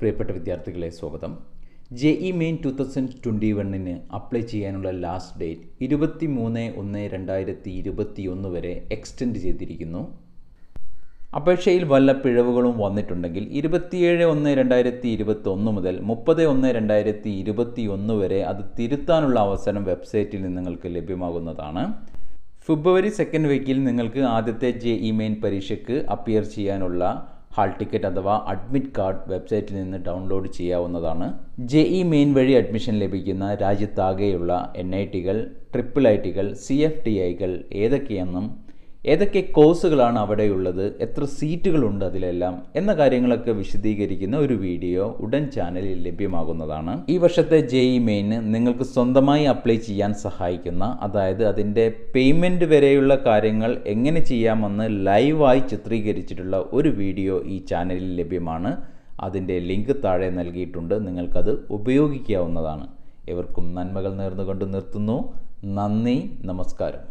പ്രിയപ്പെട്ട വിദ്യാർത്ഥികളെ സ്വാഗതം J E main two thousand twenty വണ്ണിന് അപ്ലൈ ചെയ്യാനുള്ള ലാസ്റ്റ് ഡേറ്റ് ഇരുപത്തി മൂന്ന് ഒന്ന് രണ്ടായിരത്തി ഇരുപത്തി ഒന്ന് വരെ എക്സ്റ്റെൻഡ് ചെയ്തിരിക്കുന്നു അപേക്ഷയിൽ വല്ല പിഴവുകളും വന്നിട്ടുണ്ടെങ്കിൽ ഇരുപത്തിയേഴ് ഒന്ന് രണ്ടായിരത്തി ഇരുപത്തി ഒന്ന് മുതൽ മുപ്പത് ഒന്ന് രണ്ടായിരത്തി ഇരുപത്തി ഒന്ന് വരെ അത് തിരുത്താനുള്ള അവസരം വെബ്സൈറ്റിൽ നിന്ന് നിങ്ങൾക്ക് ലഭ്യമാകുന്നതാണ് ഫെബ്രുവരി സെക്കൻഡ് വീക്കിൽ നിങ്ങൾക്ക് ആദ്യത്തെ ജെ ഇ മെയിൻ പരീക്ഷയ്ക്ക് അപ്പിയർ ചെയ്യാനുള്ള ഹാൾ ടിക്കറ്റ് അഥവാ അഡ്മിറ്റ് കാർഡ് വെബ്സൈറ്റിൽ നിന്ന് ഡൗൺലോഡ് ചെയ്യാവുന്നതാണ് ജെ ഇ മെയിൻ വഴി അഡ്മിഷൻ ലഭിക്കുന്ന രാജ്യത്താകെയുള്ള എൻ ഐ ടികൾ ട്രിപ്പിൾ ഐ ടികൾ സി എഫ് ടി ഐകൾ ഏതൊക്കെയെന്നും ഏതൊക്കെ കോഴ്സുകളാണ് അവിടെയുള്ളത് എത്ര സീറ്റുകളുണ്ട് അതിലെല്ലാം എന്ന കാര്യങ്ങളൊക്കെ വിശദീകരിക്കുന്ന ഒരു വീഡിയോ ഉടൻ ചാനലിൽ ലഭ്യമാകുന്നതാണ് ഈ വർഷത്തെ ജെ ഇ മെയിന് നിങ്ങൾക്ക് സ്വന്തമായി അപ്ലൈ ചെയ്യാൻ സഹായിക്കുന്ന അതായത് അതിൻ്റെ പേയ്മെൻറ്റ് വരെയുള്ള കാര്യങ്ങൾ എങ്ങനെ ചെയ്യാമെന്ന് ലൈവായി ചിത്രീകരിച്ചിട്ടുള്ള ഒരു വീഡിയോ ഈ ചാനലിൽ ലഭ്യമാണ് അതിൻ്റെ ലിങ്ക് താഴെ നൽകിയിട്ടുണ്ട് നിങ്ങൾക്കത് ഉപയോഗിക്കാവുന്നതാണ് ഇവർക്കും നന്മകൾ നേർന്നുകൊണ്ട് നിർത്തുന്നു നന്ദി നമസ്കാരം